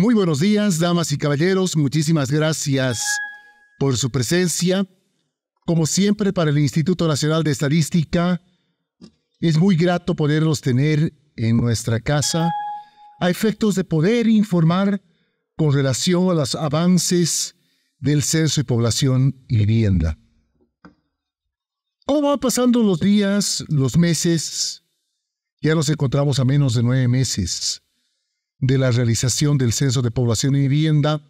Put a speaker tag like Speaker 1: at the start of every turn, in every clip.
Speaker 1: Muy buenos días, damas y caballeros. Muchísimas gracias por su presencia. Como siempre, para el Instituto Nacional de Estadística, es muy grato poderlos tener en nuestra casa a efectos de poder informar con relación a los avances del censo y población y vivienda. ¿Cómo van pasando los días, los meses? Ya nos encontramos a menos de nueve meses de la realización del censo de población y vivienda.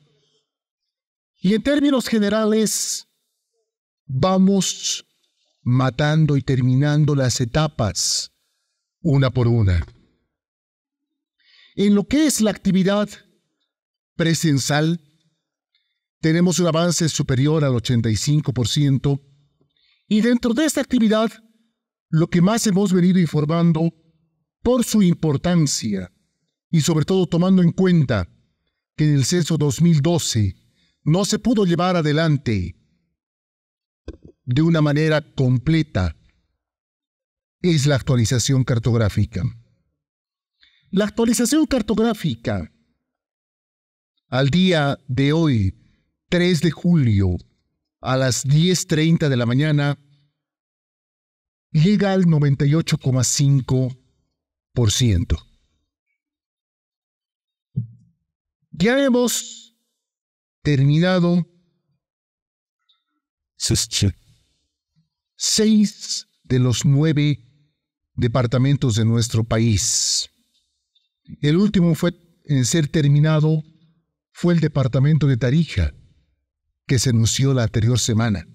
Speaker 1: Y en términos generales, vamos matando y terminando las etapas una por una. En lo que es la actividad presencial, tenemos un avance superior al 85%, y dentro de esta actividad, lo que más hemos venido informando por su importancia y sobre todo tomando en cuenta que en el censo 2012 no se pudo llevar adelante de una manera completa es la actualización cartográfica. La actualización cartográfica al día de hoy, 3 de julio, a las 10.30 de la mañana, llega al 98,5%. Ya hemos terminado seis de los nueve departamentos de nuestro país. El último fue en ser terminado fue el departamento de Tarija, que se anunció la anterior semana.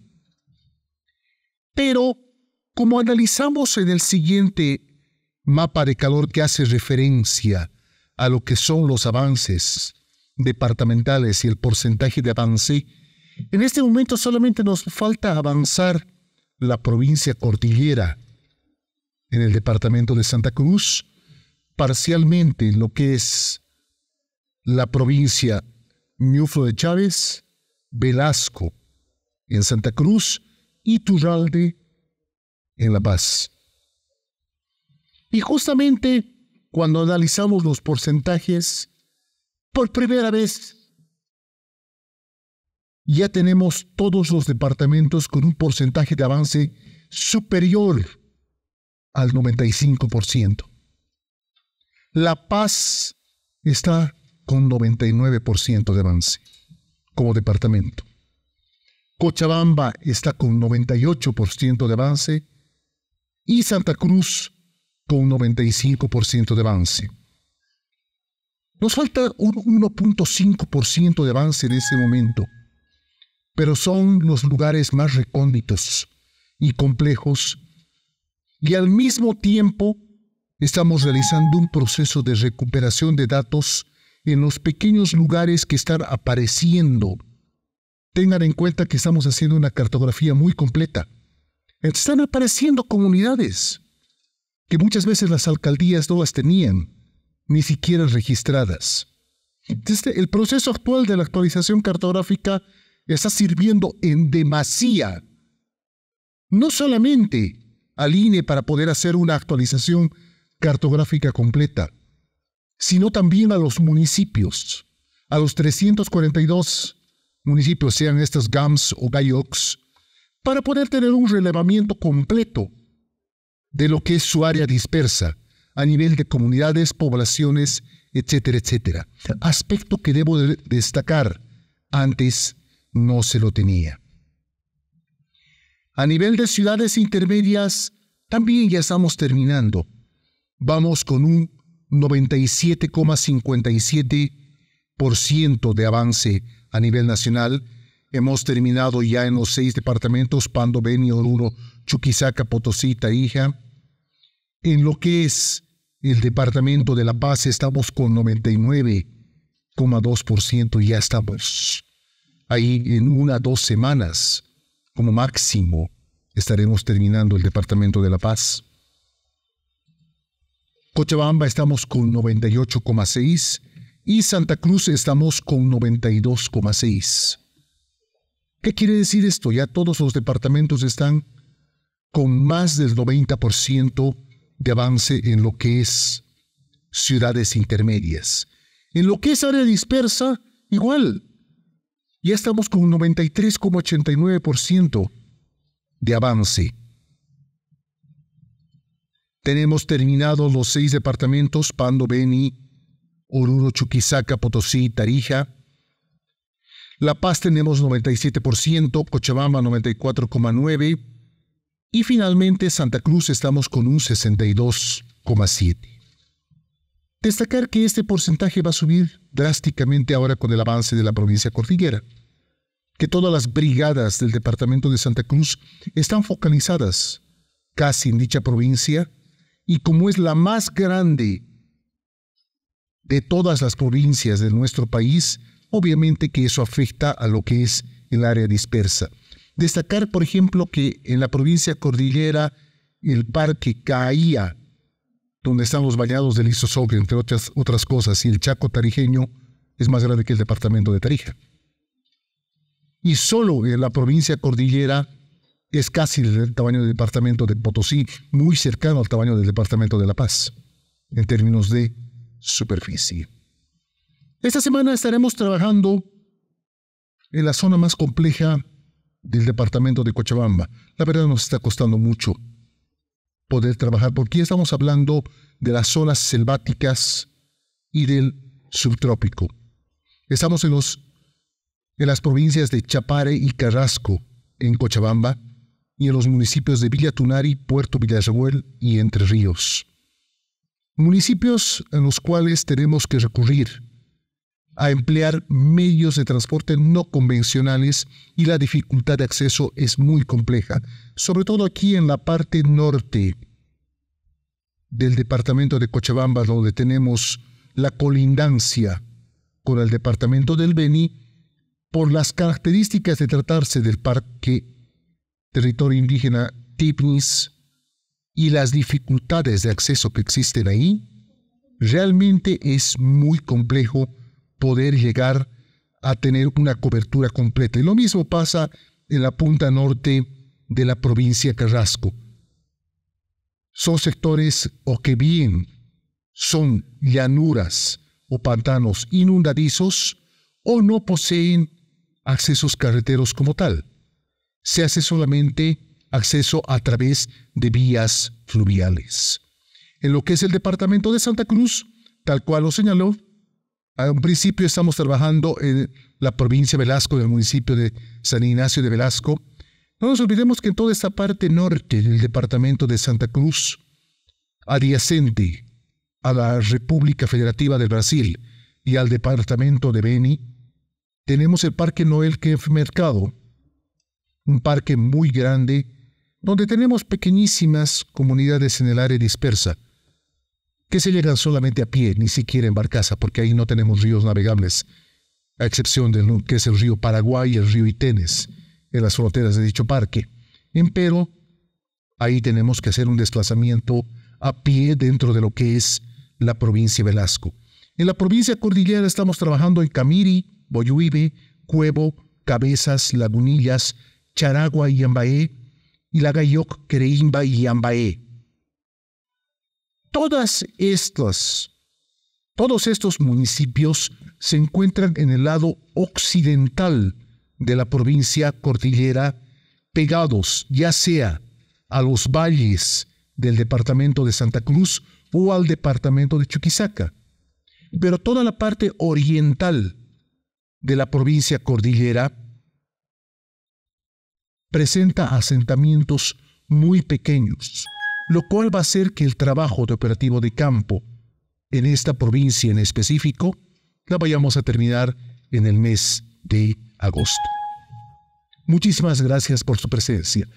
Speaker 1: Pero, como analizamos en el siguiente mapa de calor que hace referencia a lo que son los avances departamentales y el porcentaje de avance, en este momento solamente nos falta avanzar la provincia cordillera en el departamento de Santa Cruz, parcialmente en lo que es la provincia Ñuflo de Chávez, Velasco en Santa Cruz y Turralde en La Paz. Y justamente cuando analizamos los porcentajes, por primera vez, ya tenemos todos los departamentos con un porcentaje de avance superior al 95%. La Paz está con 99% de avance como departamento. Cochabamba está con 98% de avance y Santa Cruz con 95% de avance. Nos falta un 1.5% de avance en ese momento, pero son los lugares más recónditos y complejos y al mismo tiempo estamos realizando un proceso de recuperación de datos en los pequeños lugares que están apareciendo. Tengan en cuenta que estamos haciendo una cartografía muy completa. Están apareciendo comunidades que muchas veces las alcaldías no las tenían ni siquiera registradas. el proceso actual de la actualización cartográfica está sirviendo en demasía, no solamente al INE para poder hacer una actualización cartográfica completa, sino también a los municipios, a los 342 municipios, sean estos GAMS o GAYOX, para poder tener un relevamiento completo de lo que es su área dispersa a nivel de comunidades, poblaciones, etcétera, etcétera. Aspecto que debo destacar, antes no se lo tenía. A nivel de ciudades intermedias, también ya estamos terminando. Vamos con un 97,57% de avance a nivel nacional. Hemos terminado ya en los seis departamentos, Pando, Beni, Oruro, Chuquisaca, Potosí, Tarija, en lo que es el Departamento de la Paz estamos con 99,2% y ya estamos ahí en una, dos semanas como máximo estaremos terminando el Departamento de la Paz. Cochabamba estamos con 98,6 y Santa Cruz estamos con 92,6. ¿Qué quiere decir esto? Ya todos los departamentos están con más del 90% de avance en lo que es ciudades intermedias. En lo que es área dispersa, igual. Ya estamos con un 93,89% de avance. Tenemos terminados los seis departamentos, Pando, Beni, Oruro, Chuquisaca, Potosí, Tarija. La Paz tenemos 97%, Cochabamba 94,9%, y finalmente Santa Cruz estamos con un 62,7. Destacar que este porcentaje va a subir drásticamente ahora con el avance de la provincia cordillera, que todas las brigadas del departamento de Santa Cruz están focalizadas casi en dicha provincia y como es la más grande de todas las provincias de nuestro país, obviamente que eso afecta a lo que es el área dispersa. Destacar, por ejemplo, que en la provincia cordillera, el parque Caía, donde están los bañados del Sogre, entre otras, otras cosas, y el Chaco Tarijeño es más grande que el departamento de Tarija. Y solo en la provincia cordillera es casi el tamaño del departamento de Potosí, muy cercano al tamaño del departamento de La Paz, en términos de superficie. Esta semana estaremos trabajando en la zona más compleja del departamento de Cochabamba. La verdad nos está costando mucho poder trabajar, porque estamos hablando de las zonas selváticas y del subtrópico. Estamos en, los, en las provincias de Chapare y Carrasco, en Cochabamba, y en los municipios de Villa Tunari, Puerto Villarreal y Entre Ríos. Municipios en los cuales tenemos que recurrir a emplear medios de transporte no convencionales y la dificultad de acceso es muy compleja, sobre todo aquí en la parte norte del departamento de Cochabamba, donde tenemos la colindancia con el departamento del Beni, por las características de tratarse del parque territorio indígena Tipnis y las dificultades de acceso que existen ahí, realmente es muy complejo poder llegar a tener una cobertura completa. Y lo mismo pasa en la punta norte de la provincia Carrasco. Son sectores o que bien son llanuras o pantanos inundadizos o no poseen accesos carreteros como tal. Se hace solamente acceso a través de vías fluviales. En lo que es el departamento de Santa Cruz, tal cual lo señaló a un principio estamos trabajando en la provincia Velasco, en el municipio de San Ignacio de Velasco. No nos olvidemos que en toda esta parte norte del departamento de Santa Cruz, adyacente a la República Federativa del Brasil y al departamento de Beni, tenemos el Parque Noel Kef Mercado, un parque muy grande donde tenemos pequeñísimas comunidades en el área dispersa que se llegan solamente a pie, ni siquiera en barcaza, porque ahí no tenemos ríos navegables, a excepción del que es el río Paraguay y el río Itenes, en las fronteras de dicho parque. Empero, ahí tenemos que hacer un desplazamiento a pie dentro de lo que es la provincia Velasco. En la provincia cordillera estamos trabajando en Camiri, Boyuibe, Cuevo, Cabezas, Lagunillas, Charagua y Ambaé, y Lagayoc, Quereimba y Ambaé. Todas estas, todos estos municipios se encuentran en el lado occidental de la provincia cordillera, pegados ya sea a los valles del departamento de Santa Cruz o al departamento de Chuquisaca. Pero toda la parte oriental de la provincia cordillera presenta asentamientos muy pequeños lo cual va a hacer que el trabajo de operativo de campo en esta provincia en específico la vayamos a terminar en el mes de agosto. Muchísimas gracias por su presencia.